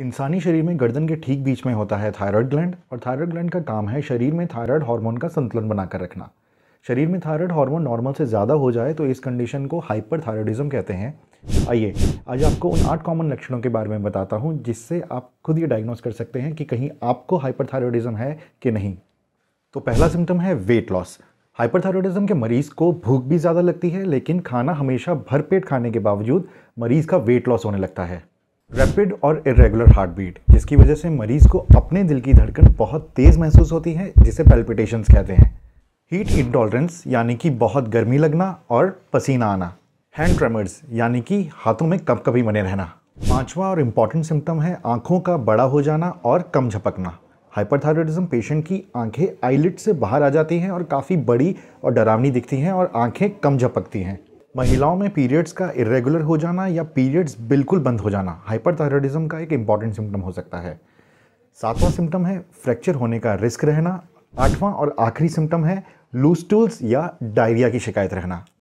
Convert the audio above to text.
इंसानी शरीर में गर्दन के ठीक बीच में होता है थायराइड ग्लैंड और थायराइड ग्लैंड का काम है शरीर में थायराइड हार्मोन का संतुलन बनाकर रखना शरीर में थायराइड हार्मोन नॉर्मल से ज़्यादा हो जाए तो इस कंडीशन को हाइपर थायरॉयडिज्म कहते हैं आइए आज आपको उन आठ कॉमन लक्षणों के बारे में बताता हूँ जिससे आप खुद ये डायग्नोस कर सकते हैं कि कहीं आपको हाइपर थायरॉयडिज्म है कि नहीं तो पहला सिम्टम है वेट लॉस हाइपरथायरॉयडिज्म के मरीज़ को भूख भी ज़्यादा लगती है लेकिन खाना हमेशा भरपेट खाने के बावजूद मरीज़ का वेट लॉस होने लगता है रैपिड और इरेगुलर हार्ट बीट जिसकी वजह से मरीज को अपने दिल की धड़कन बहुत तेज़ महसूस होती है जिसे पेल्पिटेशंस कहते हैं हीट इंटॉलरेंस यानी कि बहुत गर्मी लगना और पसीना आना हैंड ट्रेमर्स यानी कि हाथों में कभी बने रहना पांचवा और इम्पॉर्टेंट सिम्टम है आंखों का बड़ा हो जाना और कम झपकना हाइपरथायरॉयडिज्म पेशेंट की आंखें आईलिट से बाहर आ जाती हैं और काफ़ी बड़ी और डरावनी दिखती हैं और आंखें कम झपकती हैं महिलाओं में पीरियड्स का इरेगुलर हो जाना या पीरियड्स बिल्कुल बंद हो जाना हाइपरथायरॉयडिज्म का एक इंपॉर्टेंट सिम्टम हो सकता है सातवां सिम्टम है फ्रैक्चर होने का रिस्क रहना आठवां और आखिरी सिम्टम है लूज टूल्स या डायरिया की शिकायत रहना